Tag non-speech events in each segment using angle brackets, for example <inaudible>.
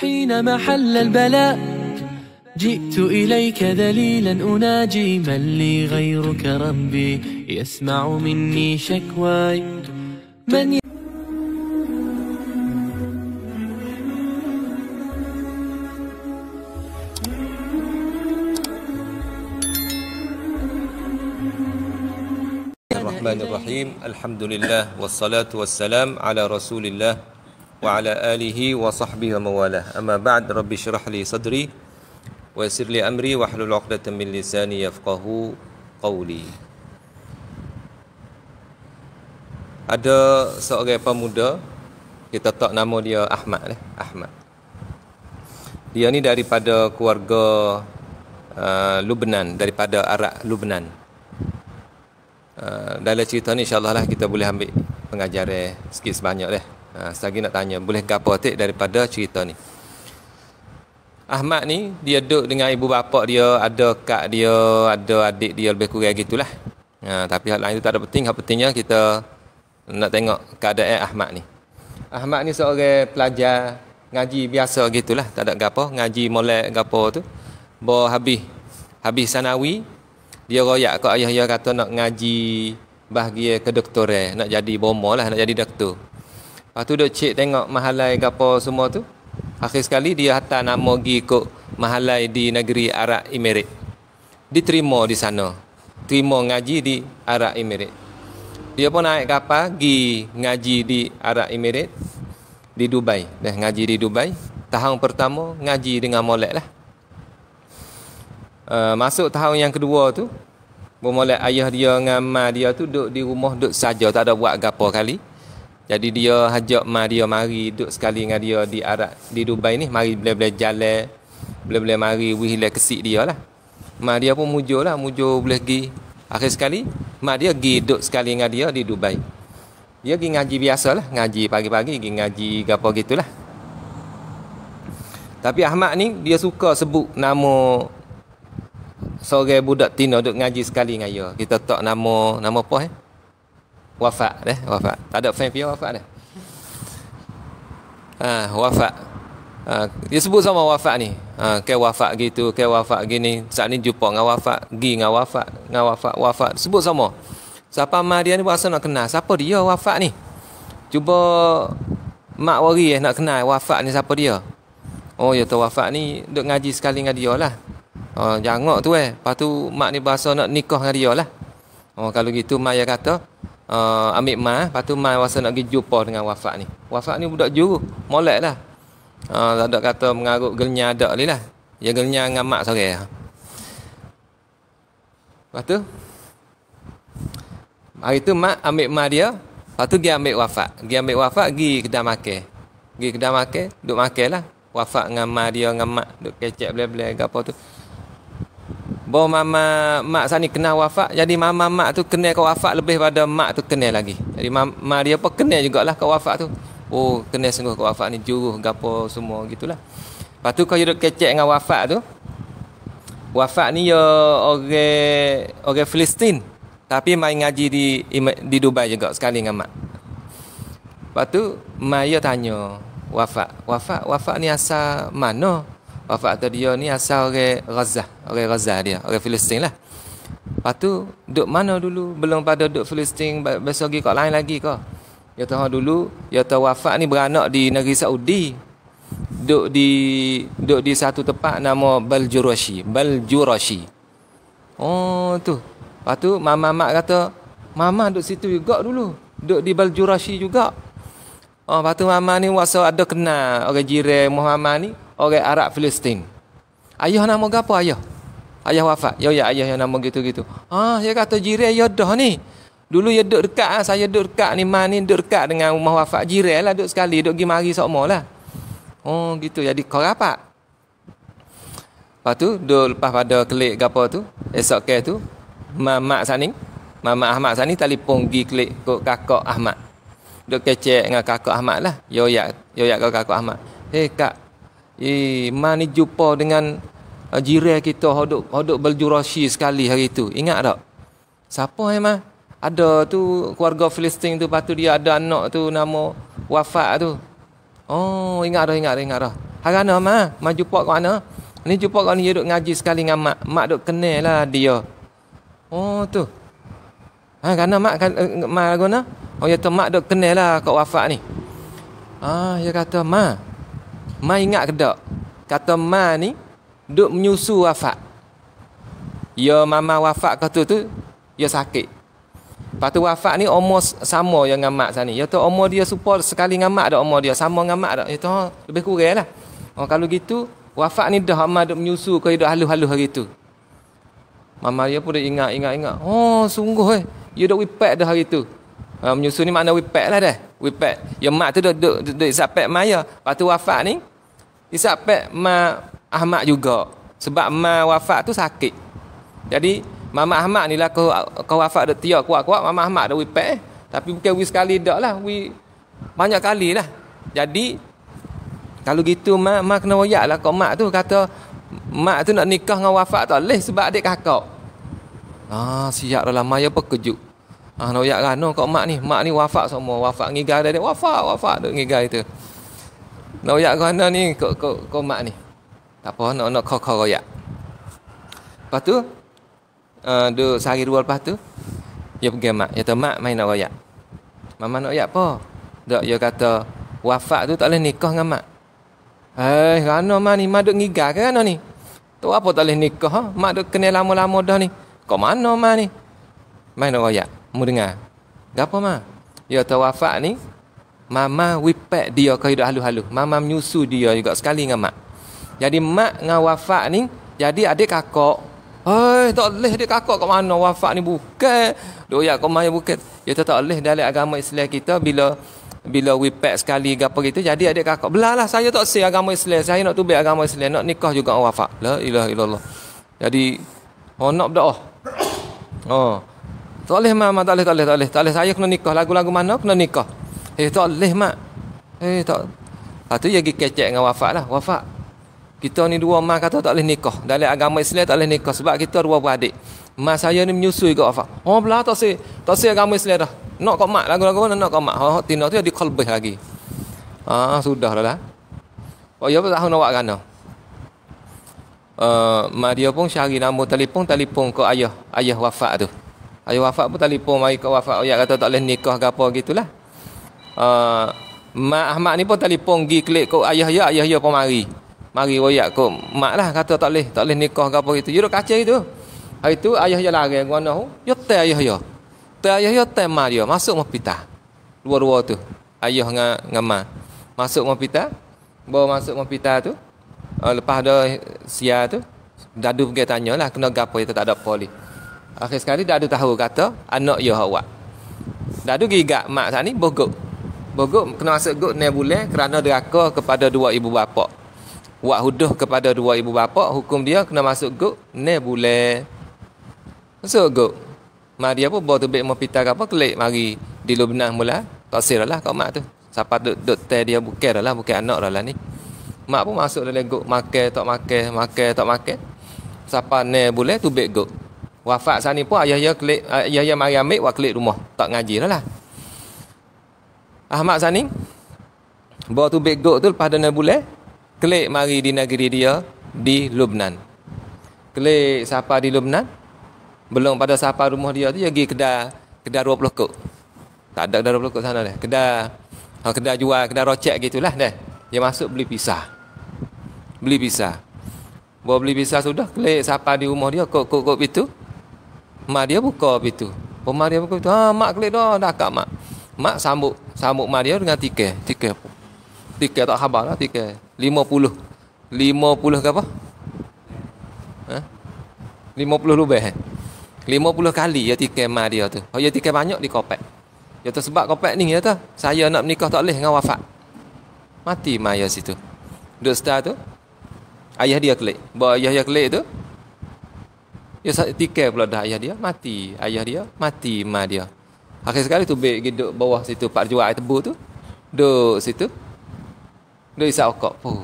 حين محل البلاء جئت إليك ذليلا أناجي من لي غيرك ربي يسمع مني شكواي من الرحمن الرحيم الحمد لله والصلاة والسلام على رسول الله وعلى آله وصحبه ومواله أما بعد رب اشرح لي صدري ويسر لي أمري واحلل عقدة من لساني يفقه قولي Ada seorang pemuda Kita tak nama dia Ahmad eh? Ahmad Dia ni daripada keluarga uh, Lubnan Daripada Arak Lubnan uh, Dalam cerita ni insyaAllah lah Kita boleh ambil pengajar eh, Sikit sebanyak deh ha, Selagi nak tanya Boleh gapa tik daripada cerita ni Ahmad ni Dia duduk dengan ibu bapa dia Ada kak dia Ada adik dia Lebih kurang gitulah ha, Tapi hal lain tu tak ada penting Hal pentingnya kita Nak tengok keadaan Ahmad ni Ahmad ni seorang pelajar Ngaji biasa gitulah Tak ada gapa Ngaji molek gapa tu Bawa habis Habis sanawi Dia royak ke ayah dia kata nak ngaji bahagia ke doktor eh. nak jadi bomolah nak jadi doktor. Lepas tu duk cek tengok mahalai gapo semua tu. Akhir sekali dia hantar nama gi ikut mahalai di negeri Arab Emirat. Diterima di sana. Terima ngaji di Arab Emirat. Dia pun naik kapal gi ngaji di Arab Emirat di Dubai. Dah ngaji di Dubai. Tahun pertama ngaji dengan molek lah. Uh, masuk tahun yang kedua tu Bermula ayah dia dengan mak dia tu Duduk di rumah duduk saja Tak ada buat gapa kali jadi dia hajak Maria mari duduk sekali dengan dia di Arab di Dubai ni mari boleh-boleh jalan boleh-boleh mari wihle kesik dia lah. Maria pun mujur lah mujur boleh pergi. Akhir sekali Maria pergi duduk sekali dengan dia di Dubai. Dia pergi ngaji biasa lah ngaji pagi-pagi pergi ngaji apa gitulah. Tapi Ahmad ni dia suka sebut nama sore budak Tina duduk ngaji sekali dengan dia. Kita tak nama nama apa eh? wafat deh wafat tak ada fan pia wafat deh ha wafat ha, dia sebut sama wafat ni ha, ke wafat gitu ke wafat gini saat ni jumpa dengan wafat gi dengan wafat dengan wafat wafat sebut sama siapa mak dia ni buat nak kenal siapa dia wafat ni cuba mak wari eh nak kenal wafat ni siapa dia oh ya tu wafat ni duk ngaji sekali dengan dia lah Oh, jangok tu eh. Lepas tu mak ni bahasa nak nikah dengan dia lah. Oh, kalau gitu mak ya kata, uh, ambil Ma lepas tu Ma rasa nak pergi jumpa dengan Wafak ni Wafak ni budak juru molek lah uh, ada kata mengarut gelnya ada ni lah Yang gelnya dengan mak sore lah lepas tu hari tu mak ambil mak dia lepas tu dia ambil wafak dia ambil wafak pergi kedai makan pergi kedai makan duduk makan lah wafak dengan mak dia dengan mak duduk kecek bela-bela ke apa tu Bawa mama mak sani kenal wafak. Jadi mama mak tu kenal ke wafak lebih pada mak tu kenal lagi. Jadi mama dia pun kenal jugalah kau wafak tu. Oh kenal sungguh ke wafak ni juruh gapo semua gitulah. Lepas tu kau hidup kecek dengan wafak tu. Wafak ni ya orang orang Filistin. Tapi main ngaji di di Dubai juga sekali dengan mak. Lepas tu mak dia tanya wafak. Wafak wafak ni asal mana? wafat atas dia ni asal orang Gaza, orang Gaza dia, orang Filistin lah. Lepas tu duk mana dulu belum pada duk Filistin besok lagi kat lain lagi ke? Ya tahu dulu, ya tahu wafat ni beranak di negeri Saudi. Duk di duk di satu tempat nama Baljurashi, Baljurashi. Oh tu. Lepas tu mama mak kata, mama duk situ juga dulu, duk di Baljurashi juga. Oh, lepas tu mama ni waktu ada kenal orang jiran Muhammad ni, orang Arab Filistin. Ayah nama gapo ayah? Ayah wafat. Ya ya ayah yang nama gitu-gitu. Ha, dia kata jiran ya dah ni. Dulu ya duduk dekat ah, saya duduk dekat ni mani duduk dekat dengan rumah wafat jiran lah duduk sekali duduk pergi mari lah. Oh gitu jadi kau rapat. Lepas tu duduk lepas pada klik gapo tu, esok ke tu mamak sani, mama Ahmad sani telefon gi klik ke kakak Ahmad. Duduk kecek dengan kakak Ahmad lah. Yoyak, yoyak ke kakak Ahmad. Eh kak, Eh, mana jumpa dengan uh, jiran kita hodok hodok beljurashi sekali hari itu. Ingat tak? Siapa eh mah? Ada tu keluarga Filistin tu patu dia ada anak tu nama wafat tu. Oh, ingat dah ingat dah ingat dah. Hari mana mah? Mah jumpa kat mana? Ni jumpa kat ni duk ngaji sekali dengan mak. Mak duk kenal lah dia. Oh, tu. Ha kerana mak kan eh, mak guna. Oh ya tu mak duk kenal lah kat wafat ni. Ah, dia kata mak Ma ingat ke tak? Kata ma ni duk menyusu wafak. Ya mama wafak kata tu ya sakit. Lepas tu wafat ni omos sama yang dengan mak sana. Ya tu omos dia support sekali dengan mak dak umur dia sama dengan mak dak. Ya tu ha, lebih kurang lah. Oh kalau gitu wafak ni dah mama duk menyusu kau hidup halus-halus hari tu. Mama dia pun dah ingat ingat ingat. Oh sungguh eh. Ya dak wipak dah hari tu. Uh, menyusu ni makna wipak lah dah. Wipak. Ya mak tu dah duk duk zapak maya. Lepas tu wafak ni disebabkan Ma Ahmad juga. Sebab Ma wafat tu sakit. Jadi Mama Ahmad ni lah kau wafat dia tiak kuat-kuat. Mama Ahmad dah wipak eh. Tapi bukan wis sekali dah lah. We banyak kali lah. Jadi kalau gitu Ma, ma kena wayak lah kau Mak tu. Kata Mak tu nak nikah dengan wafat tak boleh sebab adik kakak. Ah siap dah lama ya pekejuk. Ah nak wayak rana lah, kau Mak ni. Mak ni wafat semua. Wafat ngigar dia. Wafat, wafat. Ngigar itu. Nak royak ke mana ni kau kau kau mak ni. Tak apa nak nak kau kau royak. Lepas tu uh, duduk sehari dua lepas tu dia pergi mak. Dia kata mak main nak royak. Mama nak royak apa? Dak dia kata wafat tu tak boleh nikah dengan mak. Hei, eh, kerana mak ni? Mak duk ngigal ke kerana ni? Tu apa tak boleh nikah? Ha? Mak duk kena lama-lama dah ni. Kau mana mak ni? Main nak royak. Mu dengar. Gapa mak? Ya tahu wafat ni Mama wipet dia ke hidup halu-halu. Mama menyusu dia juga sekali dengan mak. Jadi mak dengan wafak ni, jadi adik kakak. Hei, tak boleh adik kakak kat mana wafak ni bukan. Dia ya, kau mahu bukan. Dia tak boleh dalam agama Islam kita bila bila wipet sekali ke apa gitu. Jadi adik kakak, belalah saya tak say agama Islam. Saya nak tubik agama Islam. Nak nikah juga dengan wafak. La ilah ilah Allah. Jadi, oh nak berdoa. Oh. <coughs> oh. Tak boleh mama, tak boleh, tak boleh, tak boleh. Tak boleh saya kena nikah. Lagu-lagu mana kena nikah. Eh tak leh mak Eh tak Lepas tu dia pergi kecek dengan wafat lah Wafat Kita ni dua mak kata tak leh nikah Dalam agama Islam tak leh nikah Sebab kita dua beradik Mak saya ni menyusui ke wafat Oh pula tak sih. Tak si agama Islam dah Nak kau mak lagu-lagu mana Nak kau mak oh, Tina tu jadi kolbih lagi Ah sudah lah lah Oh iya pun tak nak buat kena Uh, eh, mak dia pun cari nombor telefon telefon ke ayah ayah wafat tu ayah wafat pun telefon mari ke wafat ayah oh, kata tak boleh nikah ke apa gitulah Uh, mak Ahmad ni pun telefon pergi klik ke ayah ya, ayah ya pun mari. Mari royak ke mak lah kata tak leh, tak leh nikah ke apa gitu. Yuruk kaca itu. Hari tu ayah oh, ya lari ke mana tu. Ya te ayah ya. Te ayah ya te mak dia. Masuk hospital. luar luar tu. Ayah dengan, dengan mak. Masuk hospital. Bawa masuk hospital tu. Uh, lepas ada sia tu. Dadu pergi tanya lah kena gapo itu tak ada poli. Akhir sekali Dadu tahu kata anak yo ya, awak. Dadu gigak mak sana ni bogok. Bogok kena masuk gok ne boleh kerana deraka kepada dua ibu bapa. Buat huduh kepada dua ibu bapa, hukum dia kena masuk gok ne boleh. Masuk gok. Mari pun bawa tu baik mau pita apa klik mari di lubnah mula. Tak lah kau mak tu. Siapa duk duk teh dia bukan dah lah, bukan anak dah lah ni. Mak pun masuk dalam gok makan tak makan, makan tak makan. Siapa ne boleh tu baik gok. Wafat sana pun ayah-ayah klik ayah-ayah mari ambil wak klik rumah. Tak ngaji dah lah. Ahmad Zani bawa tu beg goat tu lepas dana bulan klik mari di negeri dia di Lubnan klik siapa di Lubnan belum pada siapa rumah dia tu dia pergi kedai kedai dua puluh kot tak ada kedai dua puluh kot sana dah kedai ha, kedai jual kedai rocek gitulah dah dia masuk beli pisah beli pisah bawa beli pisah sudah klik siapa di rumah dia kot kot kot itu mak dia buka itu Oh, mak dia buka itu ha, mak klik dah dah kak mak Mak sambut sambut mak dia dengan tiga. Tiga apa? Tiga tak khabar lah tiga. Lima puluh. Lima puluh ke apa? Ha? Lima puluh lubeh. Lima puluh kali ya tiga mak dia tu. Oh ya tiga banyak di kopek. Ya tu sebab kopek ni ya tu. Saya nak menikah tak boleh dengan wafat. Mati mak ya situ. Duduk setelah tu. Ayah dia kelik. Bawa ayah dia kelik tu. Ya tiga pula dah ayah dia. Mati. Ayah dia mati mak dia. Akhir sekali tu baik pergi bawah situ Pak jual air tebu tu Duduk situ Duduk isap okok Puh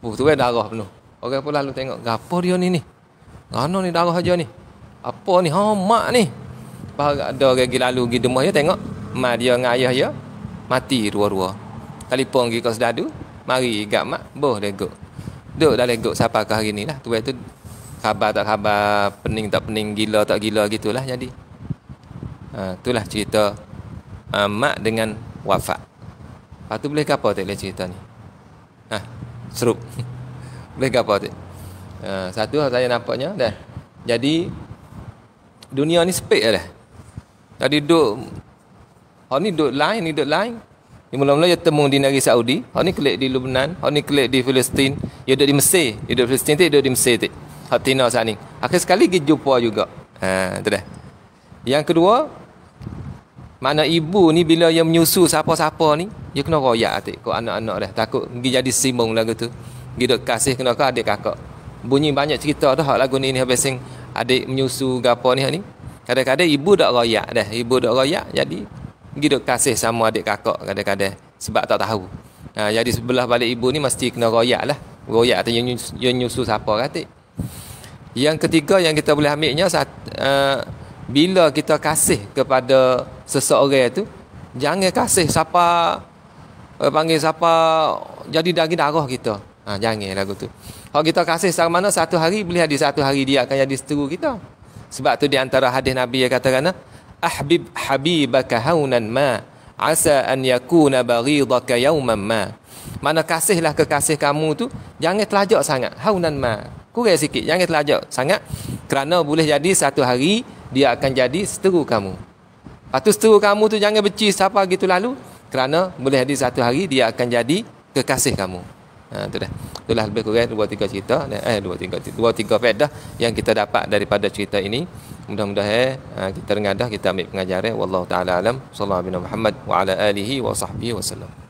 Puh tu kan darah penuh Orang pun lalu tengok Gapa dia ni ni Gana ni darah aja ni Apa ni Ha mak ni Bahawa ada orang pergi lalu Pergi demah dia tengok Mak dia dengan ayah dia Mati dua-dua Telepon pergi ke sedadu Mari gak mak Boh legok Duduk dah legok Siapa ke hari ni lah Tu tu Khabar tak khabar Pening tak pening Gila tak gila gitulah Jadi Ha, itulah cerita uh, mak dengan wafat. Lepas tu boleh apa tak boleh cerita ni? Ha, serup. <laughs> boleh apa tak? Uh, ha, satu hal lah saya nampaknya dah. Jadi dunia ni sepek dah. Tadi duk hari ni duk lain ni duk lain. Ni mula-mula dia temu di negeri Saudi, hari ni kelik di Lebanon, hari ni kelik di Palestin, dia duk di Mesir, dia duk Palestin tu dia duk di Mesir tu. Hatina sana ni. Akhir sekali pergi jumpa juga. Ha, tu dah. Yang kedua, mana ibu ni bila dia menyusu siapa-siapa ni, dia kena royak hati ke anak-anak dia. Takut pergi jadi simung lah gitu. Pergi duk kasih kena ke adik kakak. Bunyi banyak cerita dah lagu ni ni habis sing adik menyusu gapo apa ni. ni. Kadang-kadang ibu tak royak dah. Ibu tak royak jadi pergi duk kasih sama adik kakak kadang-kadang. Sebab tak tahu. Ha, jadi sebelah balik ibu ni mesti kena royak lah. Royak tu yang menyusu siapa katik, Yang ketiga yang kita boleh ambilnya saat, uh, eh, bila kita kasih kepada seseorang tu jangan kasih siapa uh, eh, panggil siapa jadi daging darah kita ha, jangan lagu tu kalau kita kasih sama mana satu hari boleh hadis satu hari dia akan jadi seteru kita sebab tu di antara hadis Nabi yang kata kerana ahbib habibaka haunan ma asa an yakuna baghidaka yawman ma mana kasihlah kekasih kamu tu jangan telajak sangat haunan ma kurang sikit jangan telajak sangat kerana boleh jadi satu hari dia akan jadi seteru kamu atau seteru kamu tu jangan benci siapa gitu lalu. Kerana boleh jadi satu hari dia akan jadi kekasih kamu. Ha, itu dah. Itulah lebih kurang dua tiga cerita. Eh, dua tiga cerita. Dua tiga fedah yang kita dapat daripada cerita ini. Mudah-mudahan eh, ha, kita dengar dah. Kita ambil pengajaran. Wallahu ta'ala alam. Sallallahu alaihi wa sallam. Wa